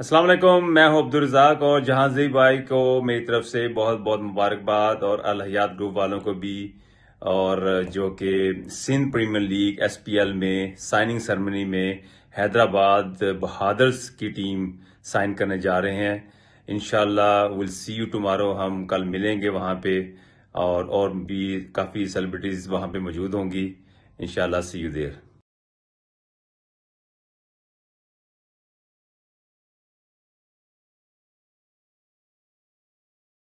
अस्सलाम वालेकुम मैं हूं अब्दुल रजाक और जहांजी भाई को मेरी तरफ से बहुत बहुत मुबारकबाद और अलहयात ग्रुप वालों को भी और जो कि सिंध प्रीमियर लीग एसपीएल में साइनिंग सेरेमनी में हैदराबाद बहादर्स की टीम साइन करने जा रहे हैं इन विल सी यू टुमारो हम कल मिलेंगे वहाँ पे और और भी काफ़ी सेलिब्रिटीज़ वहाँ पे मौजूद होंगी इन सी यू देर